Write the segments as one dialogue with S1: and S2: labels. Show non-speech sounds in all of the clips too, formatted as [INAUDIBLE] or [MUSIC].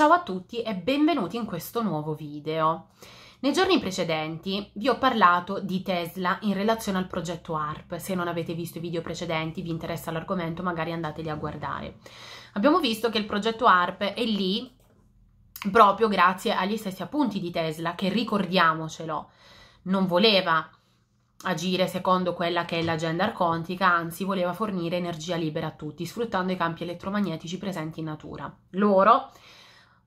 S1: Ciao a tutti e benvenuti in questo nuovo video. Nei giorni precedenti vi ho parlato di Tesla in relazione al progetto ARP, se non avete visto i video precedenti, vi interessa l'argomento, magari andateli a guardare. Abbiamo visto che il progetto ARP è lì proprio grazie agli stessi appunti di Tesla, che ricordiamocelo, non voleva agire secondo quella che è l'agenda arcontica, anzi voleva fornire energia libera a tutti, sfruttando i campi elettromagnetici presenti in natura. Loro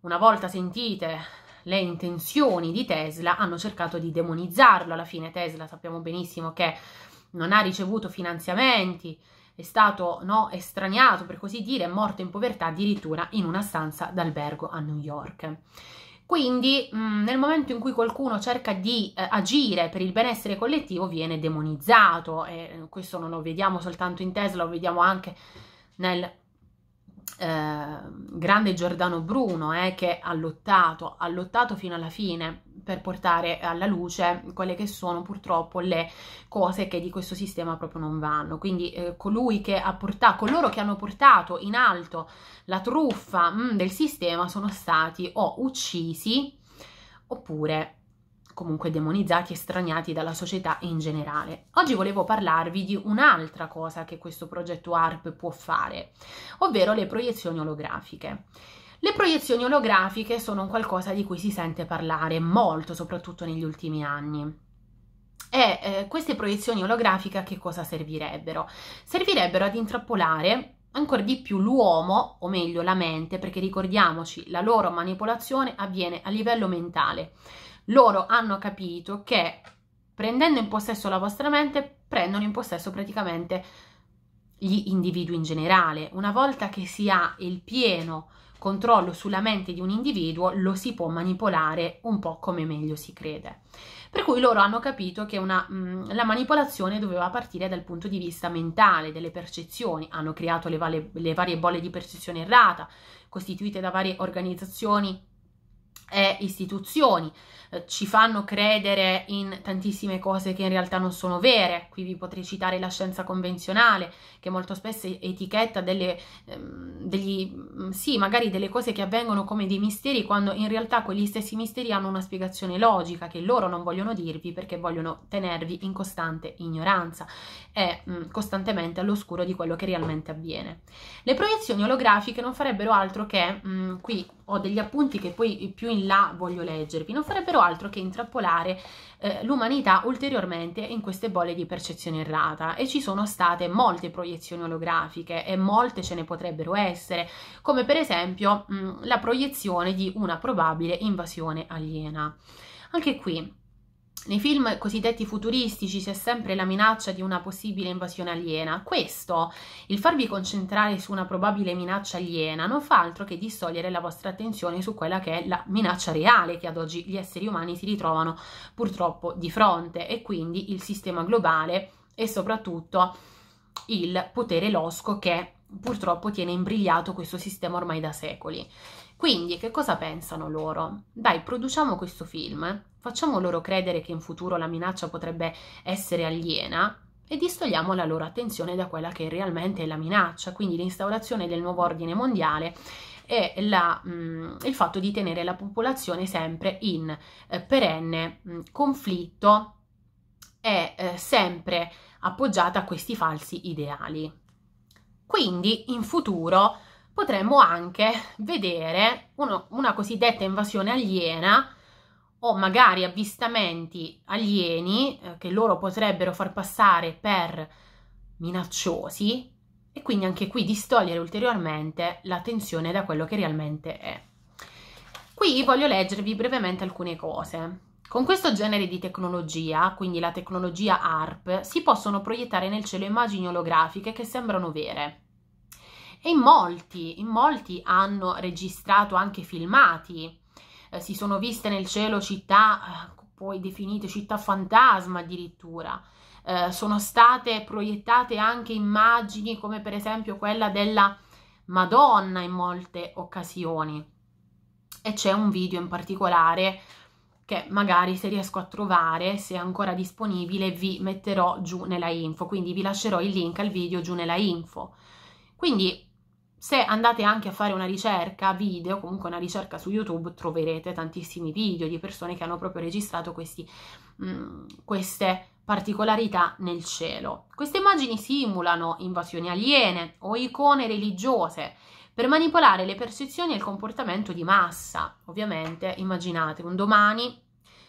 S1: una volta sentite le intenzioni di Tesla, hanno cercato di demonizzarlo. Alla fine Tesla sappiamo benissimo che non ha ricevuto finanziamenti, è stato no, estraniato, per così dire, è morto in povertà addirittura in una stanza d'albergo a New York. Quindi mh, mm, nel momento in cui qualcuno cerca di eh, agire per il benessere collettivo viene demonizzato e eh, questo non lo vediamo soltanto in Tesla, lo vediamo anche nel eh, Ehm, grande Giordano Bruno eh, che ha lottato, ha lottato fino alla fine per portare alla luce quelle che sono purtroppo le cose che di questo sistema proprio non vanno. Quindi eh, colui che ha portato, coloro che hanno portato in alto la truffa mh, mm, del sistema sono stati o uccisi oppure comunque demonizzati e straniati dalla società in generale. Oggi volevo parlarvi di un'altra cosa che questo progetto ARP può fare, ovvero le proiezioni olografiche. Le proiezioni olografiche sono qualcosa di cui si sente parlare molto, soprattutto negli ultimi anni. E eh, queste proiezioni olografiche a che cosa servirebbero? Servirebbero ad intrappolare ancora di più l'uomo, o meglio la mente, perché ricordiamoci, la loro manipolazione avviene a livello mentale loro hanno capito che prendendo in possesso la vostra mente, prendono in possesso praticamente gli individui in generale. Una volta che si ha il pieno controllo sulla mente di un individuo, lo si può manipolare un po' come meglio si crede. Per cui loro hanno capito che una, mh, mm, la manipolazione doveva partire dal punto di vista mentale, delle percezioni, hanno creato le, vale, le varie bolle di percezione errata, costituite da varie organizzazioni e istituzioni eh, ci fanno credere in tantissime cose che in realtà non sono vere. Qui vi potrei citare la scienza convenzionale, che molto spesso etichetta delle, ehm, degli, mm, sì, magari delle cose che avvengono come dei misteri, quando in realtà quegli stessi misteri hanno una spiegazione logica che loro non vogliono dirvi perché vogliono tenervi in costante ignoranza e mm, costantemente all'oscuro di quello che realmente avviene. Le proiezioni olografiche non farebbero altro che, mm, qui ho degli appunti che poi più in nulla voglio leggervi, non farebbero altro che intrappolare eh, l'umanità ulteriormente in queste bolle di percezione errata e ci sono state molte proiezioni olografiche e molte ce ne potrebbero essere, come per esempio mh, mm, la proiezione di una probabile invasione aliena. Anche qui nei film cosiddetti futuristici c'è sempre la minaccia di una possibile invasione aliena. Questo, il farvi concentrare su una probabile minaccia aliena, non fa altro che distogliere la vostra attenzione su quella che è la minaccia reale che ad oggi gli esseri umani si ritrovano purtroppo di fronte e quindi il sistema globale e soprattutto il potere losco che purtroppo tiene imbrigliato questo sistema ormai da secoli. Quindi che cosa pensano loro? Dai, produciamo questo film, facciamo loro credere che in futuro la minaccia potrebbe essere aliena e distogliamo la loro attenzione da quella che realmente è la minaccia, quindi l'instaurazione del nuovo ordine mondiale e la, mh, mm, il fatto di tenere la popolazione sempre in eh, perenne mh, mm, conflitto e eh, sempre appoggiata a questi falsi ideali. Quindi in futuro potremmo anche vedere uno, una cosiddetta invasione aliena o magari avvistamenti alieni eh, che loro potrebbero far passare per minacciosi e quindi anche qui distogliere ulteriormente l'attenzione da quello che realmente è. Qui voglio leggervi brevemente alcune cose. Con questo genere di tecnologia, quindi la tecnologia ARP, si possono proiettare nel cielo immagini olografiche che sembrano vere e in molti, in molti hanno registrato anche filmati, eh, si sono viste nel cielo città, eh, poi definite città fantasma addirittura, eh, sono state proiettate anche immagini come per esempio quella della Madonna in molte occasioni e c'è un video in particolare che magari se riesco a trovare, se è ancora disponibile, vi metterò giù nella info, quindi vi lascerò il link al video giù nella info. Quindi se andate anche a fare una ricerca video, comunque una ricerca su YouTube, troverete tantissimi video di persone che hanno proprio registrato questi, mh, mm, queste particolarità nel cielo. Queste immagini simulano invasioni aliene o icone religiose per manipolare le percezioni e il comportamento di massa. Ovviamente, immaginate un domani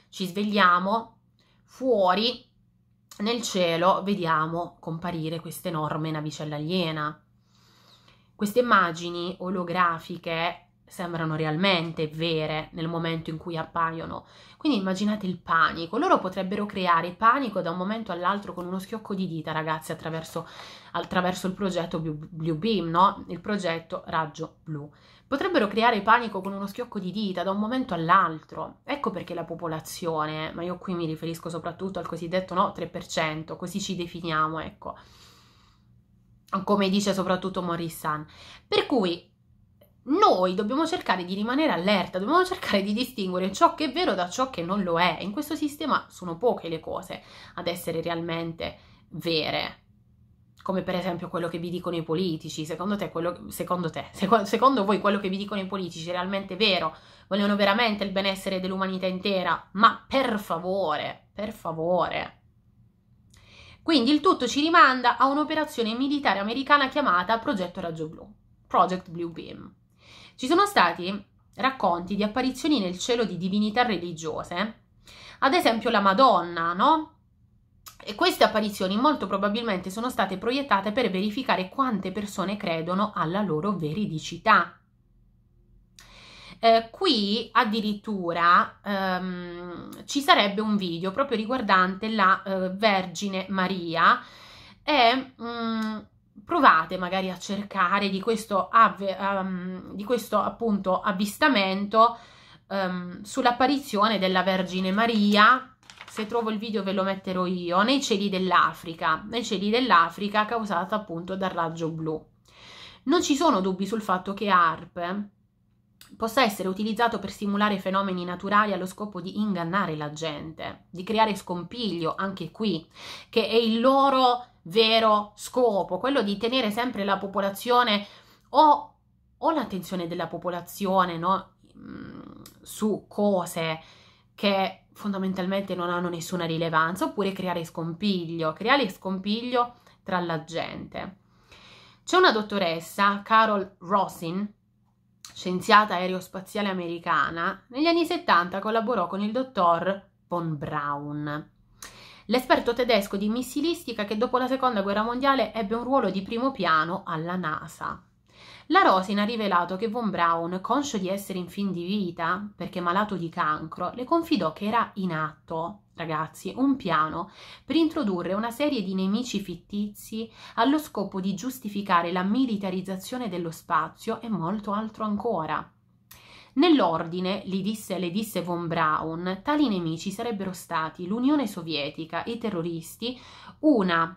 S1: ci svegliamo fuori nel cielo, vediamo comparire questa enorme navicella aliena queste immagini olografiche sembrano realmente vere nel momento in cui appaiono. Quindi immaginate il panico. Loro potrebbero creare panico da un momento all'altro con uno schiocco di dita, ragazzi, attraverso, attraverso il progetto Blue Beam, no? Il progetto Raggio Blu. Potrebbero creare panico con uno schiocco di dita da un momento all'altro. Ecco perché la popolazione, ma io qui mi riferisco soprattutto al cosiddetto no, 3%, così ci definiamo, ecco come dice soprattutto Morissan. Per cui noi dobbiamo cercare di rimanere allerta, dobbiamo cercare di distinguere ciò che è vero da ciò che non lo è. In questo sistema sono poche le cose ad essere realmente vere. Come per esempio quello che vi dicono i politici, secondo te, quello, secondo, te [LAUGHS] secondo, secondo voi quello che vi dicono i politici è realmente vero? Vogliono veramente il benessere dell'umanità intera? Ma per favore, per favore, quindi il tutto ci rimanda a un'operazione militare americana chiamata Progetto Raggio Blu, Project Blue Beam. Ci sono stati racconti di apparizioni nel cielo di divinità religiose, ad esempio la Madonna, no? E queste apparizioni molto probabilmente sono state proiettate per verificare quante persone credono alla loro veridicità. Eh, qui addirittura ehm, ci sarebbe un video proprio riguardante la eh, Vergine Maria e mh, mm, provate magari a cercare di questo, avve, um, di questo appunto avvistamento um, sull'apparizione della Vergine Maria se trovo il video ve lo metterò io, nei cieli dell'Africa, nei cieli dell'Africa causata appunto dal raggio blu. Non ci sono dubbi sul fatto che Harp possa essere utilizzato per simulare fenomeni naturali allo scopo di ingannare la gente, di creare scompiglio anche qui, che è il loro vero scopo, quello di tenere sempre la popolazione o, o l'attenzione della popolazione no? Mm, su cose che fondamentalmente non hanno nessuna rilevanza, oppure creare scompiglio, creare scompiglio tra la gente. C'è una dottoressa, Carol Rossin, scienziata aerospaziale americana, negli anni 70 collaborò con il dottor von Braun, l'esperto tedesco di missilistica che dopo la seconda guerra mondiale ebbe un ruolo di primo piano alla NASA. La Rosin ha rivelato che von Braun, conscio di essere in fin di vita, perché malato di cancro, le confidò che era in atto ragazzi, un piano per introdurre una serie di nemici fittizi allo scopo di giustificare la militarizzazione dello spazio e molto altro ancora. Nell'ordine, disse, le disse von Braun, tali nemici sarebbero stati l'Unione Sovietica, i terroristi, una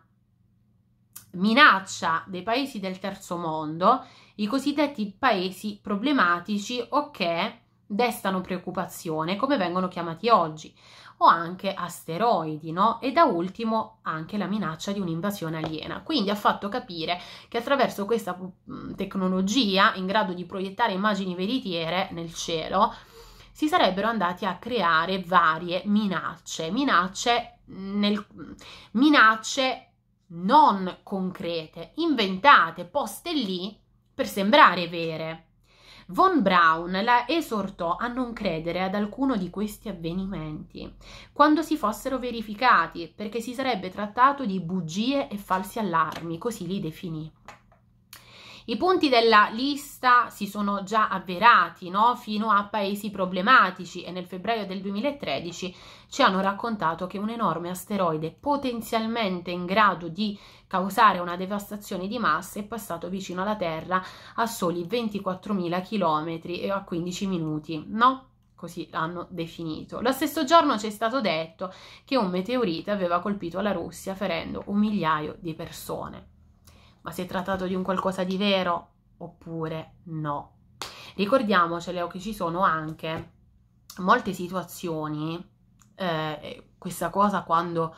S1: minaccia dei paesi del terzo mondo, i cosiddetti paesi problematici o che destano preoccupazione, come vengono chiamati oggi, o anche asteroidi, no? E da ultimo anche la minaccia di un'invasione aliena. Quindi ha fatto capire che attraverso questa mm, tecnologia in grado di proiettare immagini veritiere nel cielo si sarebbero andati a creare varie minacce, minacce, mm, nel, mm, minacce non concrete, inventate, poste lì per sembrare vere. Von Braun la esortò a non credere ad alcuno di questi avvenimenti, quando si fossero verificati, perché si sarebbe trattato di bugie e falsi allarmi, così li definì. I punti della lista si sono già avverati no? fino a paesi problematici e nel febbraio del 2013 ci hanno raccontato che un enorme asteroide potenzialmente in grado di causare una devastazione di massa è passato vicino alla Terra a soli 24.000 km e a 15 minuti, no? così l'hanno definito. Lo stesso giorno ci è stato detto che un meteorite aveva colpito la Russia ferendo un migliaio di persone ma si è trattato di un qualcosa di vero oppure no. Ricordiamocelo oh, che ci sono anche molte situazioni, eh, questa cosa quando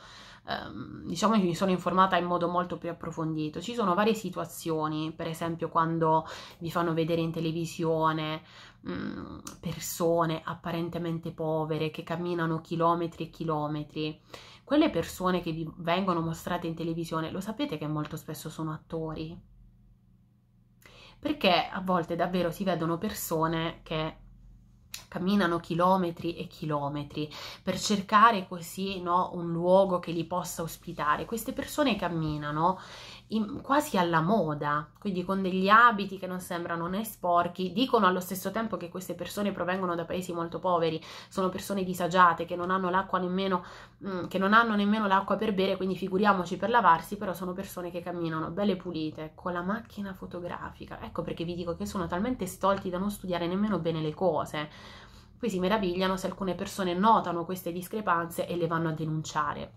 S1: ehm, diciamo che mi sono informata in modo molto più approfondito, ci sono varie situazioni, per esempio quando vi fanno vedere in televisione mm, persone apparentemente povere che camminano chilometri e chilometri quelle persone che vi vengono mostrate in televisione, lo sapete che molto spesso sono attori? Perché a volte davvero si vedono persone che camminano chilometri e chilometri per cercare così no, un luogo che li possa ospitare. Queste persone camminano in, quasi alla moda, quindi con degli abiti che non sembrano né sporchi, dicono allo stesso tempo che queste persone provengono da paesi molto poveri, sono persone disagiate che non hanno l'acqua nemmeno, mm, che non hanno nemmeno l'acqua per bere, quindi figuriamoci per lavarsi, però sono persone che camminano belle pulite con la macchina fotografica. Ecco perché vi dico che sono talmente stolti da non studiare nemmeno bene le cose. Poi si meravigliano se alcune persone notano queste discrepanze e le vanno a denunciare.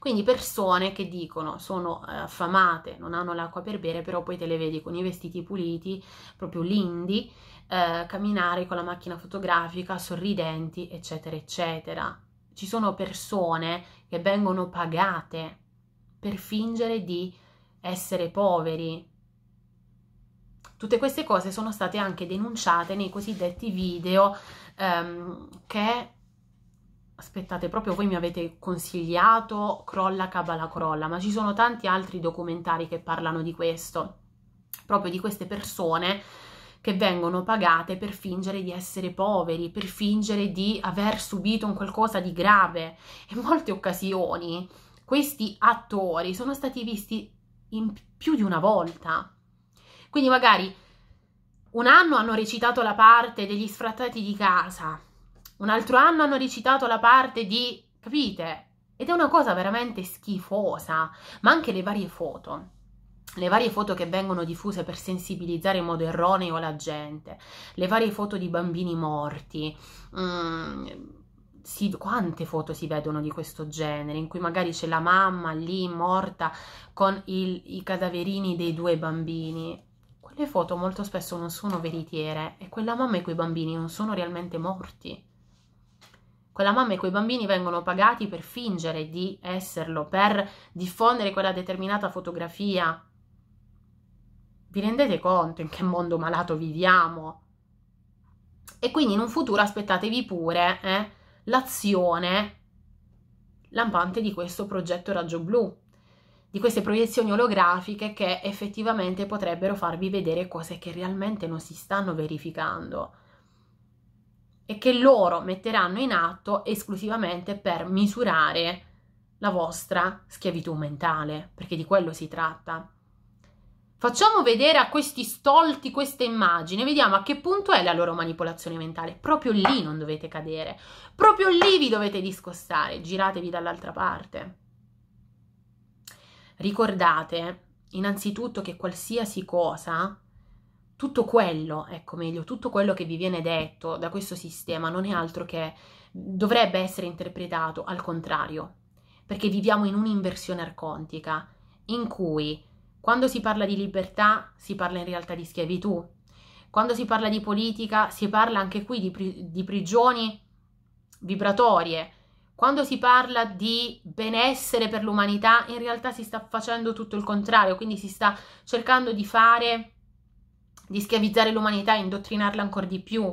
S1: Quindi persone che dicono sono eh, affamate, non hanno l'acqua per bere, però poi te le vedi con i vestiti puliti, proprio lindi, eh, camminare con la macchina fotografica, sorridenti, eccetera, eccetera. Ci sono persone che vengono pagate per fingere di essere poveri. Tutte queste cose sono state anche denunciate nei cosiddetti video ehm, che aspettate, proprio voi mi avete consigliato Crolla Cabala Crolla, ma ci sono tanti altri documentari che parlano di questo, proprio di queste persone che vengono pagate per fingere di essere poveri, per fingere di aver subito un qualcosa di grave. In molte occasioni questi attori sono stati visti in più di una volta. Quindi magari un anno hanno recitato la parte degli sfrattati di casa, un altro anno hanno recitato la parte di... capite? Ed è una cosa veramente schifosa, ma anche le varie foto le varie foto che vengono diffuse per sensibilizzare in modo erroneo la gente, le varie foto di bambini morti, mm, si, quante foto si vedono di questo genere, in cui magari c'è la mamma lì morta con il, i cadaverini dei due bambini. Quelle foto molto spesso non sono veritiere e quella mamma e quei bambini non sono realmente morti quella mamma e quei bambini vengono pagati per fingere di esserlo, per diffondere quella determinata fotografia. Vi rendete conto in che mondo malato viviamo? E quindi in un futuro aspettatevi pure eh, l'azione lampante di questo progetto raggio blu, di queste proiezioni olografiche che effettivamente potrebbero farvi vedere cose che realmente non si stanno verificando e che loro metteranno in atto esclusivamente per misurare la vostra schiavitù mentale, perché di quello si tratta. Facciamo vedere a questi stolti questa immagine, vediamo a che punto è la loro manipolazione mentale. Proprio lì non dovete cadere, proprio lì vi dovete discostare, giratevi dall'altra parte. Ricordate innanzitutto che qualsiasi cosa tutto quello, ecco meglio, tutto quello che vi viene detto da questo sistema non è altro che dovrebbe essere interpretato al contrario, perché viviamo in un'inversione arcontica in cui quando si parla di libertà si parla in realtà di schiavitù, quando si parla di politica si parla anche qui di, pri- di prigioni vibratorie, quando si parla di benessere per l'umanità in realtà si sta facendo tutto il contrario, quindi si sta cercando di fare di schiavizzare l'umanità e indottrinarla ancora di più.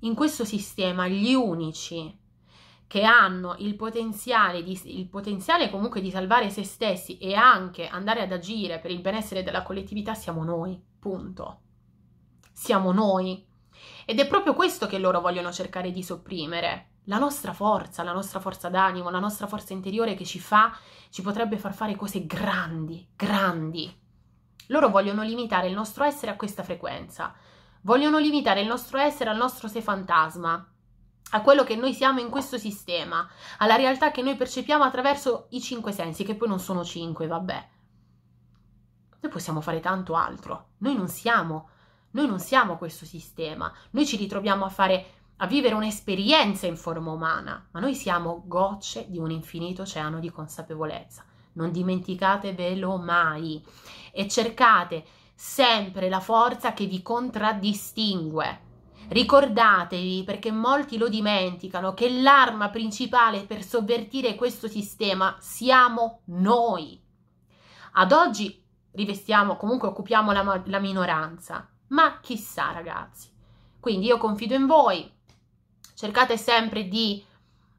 S1: In questo sistema gli unici che hanno il potenziale, di, il potenziale comunque di salvare se stessi e anche andare ad agire per il benessere della collettività siamo noi, punto. Siamo noi. Ed è proprio questo che loro vogliono cercare di sopprimere. La nostra forza, la nostra forza d'animo, la nostra forza interiore che ci fa, ci potrebbe far fare cose grandi, grandi. Loro vogliono limitare il nostro essere a questa frequenza, vogliono limitare il nostro essere al nostro sé fantasma, a quello che noi siamo in questo sistema, alla realtà che noi percepiamo attraverso i cinque sensi, che poi non sono cinque, vabbè. Noi possiamo fare tanto altro, noi non siamo, noi non siamo questo sistema, noi ci ritroviamo a fare a vivere un'esperienza in forma umana, ma noi siamo gocce di un infinito oceano di consapevolezza non dimenticatevelo mai e cercate sempre la forza che vi contraddistingue. Ricordatevi, perché molti lo dimenticano, che l'arma principale per sovvertire questo sistema siamo noi. Ad oggi rivestiamo, comunque occupiamo la, la minoranza, ma chissà ragazzi. Quindi io confido in voi, cercate sempre di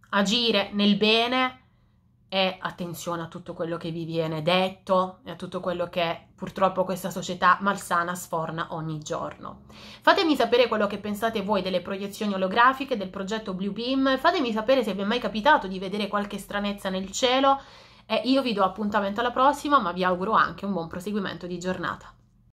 S1: agire nel bene, e attenzione a tutto quello che vi viene detto e a tutto quello che purtroppo questa società malsana sforna ogni giorno. Fatemi sapere quello che pensate voi delle proiezioni olografiche, del progetto Blue Beam, fatemi sapere se vi è mai capitato di vedere qualche stranezza nel cielo e io vi do appuntamento alla prossima, ma vi auguro anche un buon proseguimento di giornata.